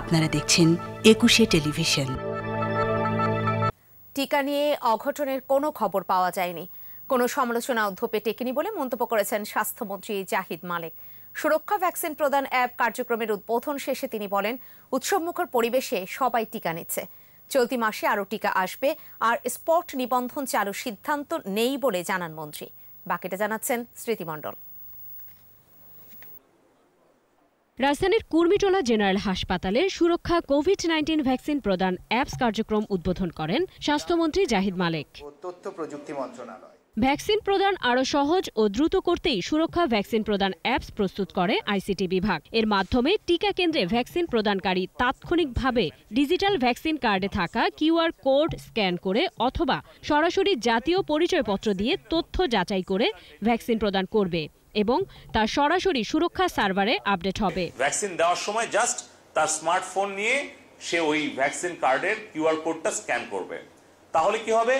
আপনারা দেখছেন একুশে টেলিভিশন টিকা নিয়ে অঘটনের কোনো খবর পাওয়া যায়নি কোনো সমালোচনা উদ্ধপে টেকেনি বলে মন্তব্য করেছেন স্বাস্থ্যমন্ত্রী জাহিদ মালিক সুরক্ষা ভ্যাকসিন প্রদান অ্যাপ কার্যক্রমের উদ্বোধন শেষে তিনি বলেন উৎসবমুখর পরিবেশে সবাই টিকা নিচ্ছে চলতি মাসে আরও টিকা আসবে আর স্পট নিবন্ধন চালু সিদ্ধান্ত নেই বলে জানান মন্ত্রী বাকিটা জানাচ্ছেন স্মৃতিমণ্ডল রাজধানীর কুর্মিটোলা জেনারেল হাসপাতালে সুরক্ষা কোভিড নাইন্টিন ভ্যাকসিন প্রদান অ্যাপস কার্যক্রম উদ্বোধন করেন স্বাস্থ্যমন্ত্রী জাহিদ মালিক তথ্য প্রযুক্তি মন্ত্রণালয় ভ্যাকসিন প্রদান আরও সহজ ও দ্রুত করতেই সুরক্ষা ভ্যাকসিন প্রদান অ্যাপস প্রস্তুত করে আইসিটি বিভাগ এর মাধ্যমে টিকা কেন্দ্রে ভ্যাকসিন প্রদানকারী তাৎক্ষণিকভাবে ডিজিটাল ভ্যাকসিন কার্ডে থাকা কিউআর কোড স্ক্যান করে অথবা সরাসরি জাতীয় পরিচয়পত্র দিয়ে তথ্য যাচাই করে ভ্যাকসিন প্রদান করবে এবং তা সরাসরি সুরক্ষা সার্ভারে আপডেট হবে ভ্যাকসিন দেওয়ার সময় জাস্ট তার স্মার্টফোন নিয়ে সে ওই ভ্যাকসিন কার্ডের কিউআর কোডটা স্ক্যান করবে তাহলে কি হবে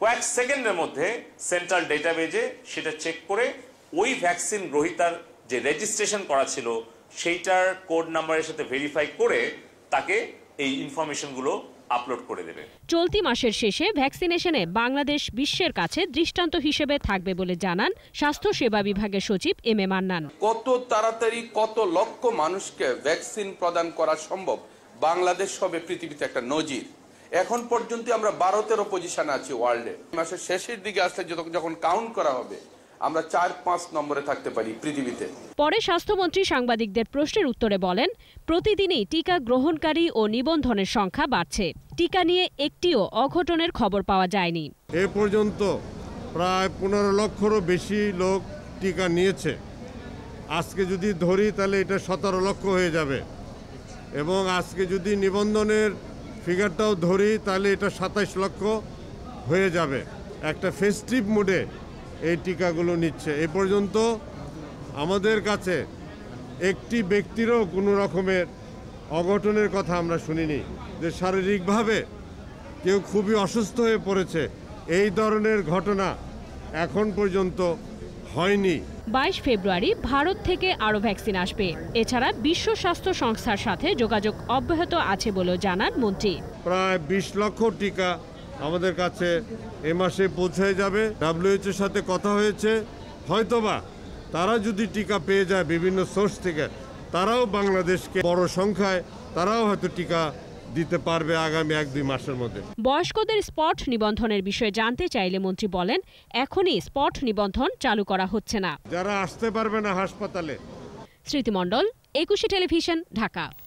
কয়েক সেকেন্ডের মধ্যে সেন্ট্রাল ডেটাবেজে সেটা চেক করে ওই ভ্যাকসিন গ্রহিতার যে রেজিস্ট্রেশন করা ছিল সেইটার কোড নাম্বারের সাথে ভেরিফাই করে তাকে এই ইনফরমেশনগুলো আপলোড করে দেবে চলতি মাসের শেষে ভ্যাকসিনেশনে বাংলাদেশ বিশ্বের কাছে দৃষ্টান্ত হিসেবে থাকবে বলে জানান স্বাস্থ্য সেবা বিভাগের সচিব এম এ মান্নান কত তাড়াতাড়ি কত লক্ষ মানুষকে ভ্যাকসিন প্রদান করা সম্ভব বাংলাদেশ হবে পৃথিবীতে একটা নজির এখন পর্যন্ত আমরা বারো তেরো পজিশনে আছি ওয়ার্ল্ডে মাসের শেষের দিকে আসলে যখন কাউন্ট করা হবে আমরা চার পাঁচ নম্বরে থাকতে পারি পৃথিবীতে পরে স্বাস্থ্যমন্ত্রী সাংবাদিকদের প্রশ্নের উত্তরে বলেন প্রতিদিনই টিকা গ্রহণকারী ও নিবন্ধনের সংখ্যা বাড়ছে টিকা নিয়ে একটিও অঘটনের খবর পাওয়া যায়নি এ পর্যন্ত প্রায় পনেরো লক্ষরও বেশি লোক টিকা নিয়েছে আজকে যদি ধরি তাহলে এটা সতেরো লক্ষ হয়ে যাবে এবং আজকে যদি নিবন্ধনের ফিগারটাও ধরি তাহলে এটা সাতাইশ লক্ষ হয়ে যাবে একটা ফেস্টিভ মুডে এই টিকাগুলো নিচ্ছে এ পর্যন্ত আমাদের কাছে একটি ব্যক্তিরও কোনো রকমের অঘটনের কথা আমরা শুনিনি যে শারীরিকভাবে কেউ খুবই অসুস্থ হয়ে পড়েছে এই ধরনের ঘটনা এখন পর্যন্ত হয়নি বাইশ ফেব্রুয়ারি ভারত থেকে আরও ভ্যাকসিন আসবে এছাড়া বিশ্ব স্বাস্থ্য সংস্থার সাথে যোগাযোগ অব্যাহত আছে বলেও জানান মন্ত্রী প্রায় বিশ লক্ষ টিকা আমাদের কাছে এ মাসে পৌঁছে যাবে ডাব্লিউএচের সাথে কথা হয়েছে হয়তোবা তারা যদি টিকা পেয়ে যায় বিভিন্ন সোর্স থেকে তারাও বাংলাদেশকে বড় সংখ্যায় তারাও হয়তো টিকা দিতে পারবে আগামী এক দুই মাসের মধ্যে বয়স্কদের স্পট নিবন্ধনের বিষয়ে জানতে চাইলে মন্ত্রী বলেন এখনই স্পট নিবন্ধন চালু করা হচ্ছে না যারা আসতে পারবে না হাসপাতালে স্মৃতিমণ্ডল একুশে টেলিভিশন ঢাকা